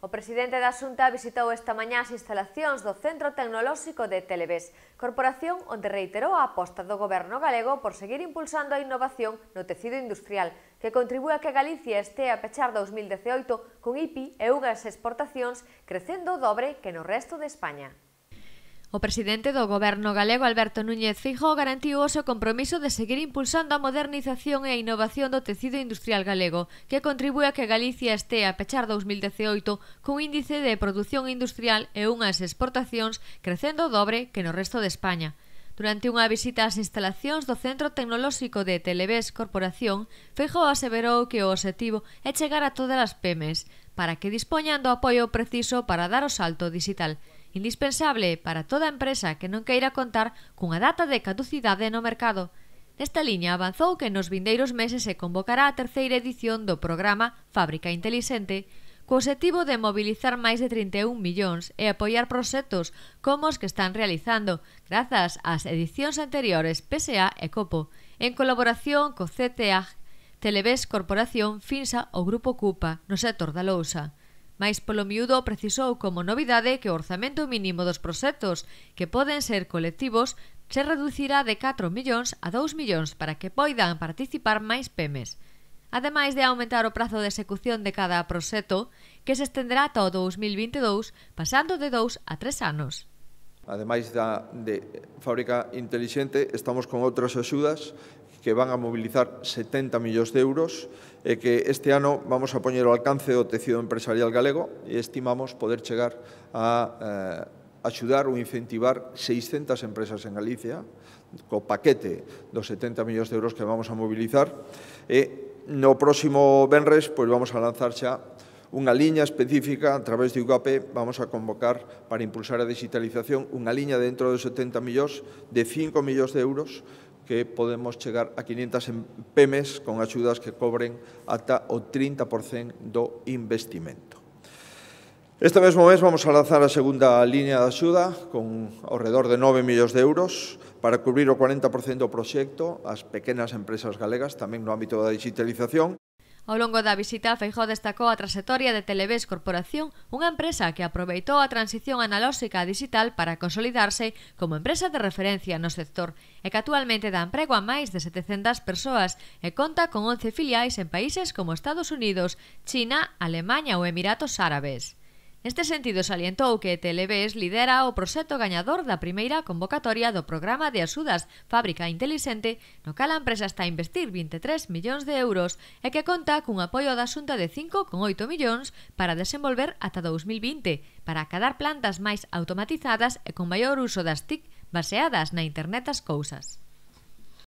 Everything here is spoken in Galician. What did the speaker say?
O presidente da Xunta visitou esta mañá as instalacións do Centro Tecnolóxico de Televés, corporación onde reiterou a aposta do goberno galego por seguir impulsando a innovación no tecido industrial, que contribúe a que Galicia este a pechar 2018 con IPI e unhas exportacións crecendo dobre que no resto de España. O presidente do Goberno galego Alberto Núñez Fijo garantiu o seu compromiso de seguir impulsando a modernización e a innovación do tecido industrial galego, que contribúe a que Galicia estea a pechar 2018 cun índice de produción industrial e unhas exportacións crecendo dobre que no resto de España. Durante unha visita ás instalacións do Centro Tecnolóxico de Televés Corporación, Feijóo aseverou que o objetivo é chegar a todas as PEMES para que dispoñan do apoio preciso para dar o salto digital indispensable para toda empresa que non queira contar cunha data de caducidade no mercado. Nesta liña avanzou que nos vindeiros meses se convocará a terceira edición do programa Fábrica Intelixente, co objetivo de mobilizar máis de 31 millóns e apoiar proxectos como os que están realizando grazas ás edicións anteriores PSA e COPO, en colaboración co CTA, Televés Corporación, FINSA ou Grupo CUPA no sector da lousa. Mais polo miúdo precisou como novidade que o orzamento mínimo dos proxectos, que poden ser colectivos, se reducirá de 4 millóns a 2 millóns para que poidan participar máis PEMES. Ademais de aumentar o prazo de execución de cada proxecto, que se estenderá ata o 2022, pasando de 2 a 3 anos. Ademais da de fábrica inteligente, estamos con outras axudas que van a mobilizar 70 millóns de euros e que este ano vamos a poñer o alcance do tecido empresarial galego e estimamos poder chegar a eh, axudar ou incentivar 600 empresas en Galicia co paquete dos 70 millóns de euros que vamos a mobilizar e no próximo Benres pois vamos a lanzar xa unha liña específica a través de UGAP vamos a convocar para impulsar a digitalización unha liña dentro dos 70 millóns de 5 millóns de euros que podemos chegar a 500 PEMES con axudas que cobren ata o 30% do investimento. Este mesmo mes vamos a lanzar a segunda línea de axuda con ao redor de 9 millóns de euros para cubrir o 40% do proxecto ás pequenas empresas galegas, tamén no ámbito da digitalización. Ao longo da visita, Feijó destacou a trasetoria de Televés Corporación, unha empresa que aproveitou a transición analóxica a digital para consolidarse como empresa de referencia no sector e que actualmente dá emprego a máis de 700 persoas e conta con 11 filiais en países como Estados Unidos, China, Alemanha ou Emiratos Árabes. Neste sentido salientou que Televés lidera o proxecto gañador da primeira convocatoria do programa de axudas Fábrica Intelixente, no cal a empresa está a investir 23 millóns de euros e que conta cun apoio da Xunta de 5,8 millóns para desenvolver ata 2020, para acadar plantas máis automatizadas e con maior uso das TIC baseadas na Internet das Cousas.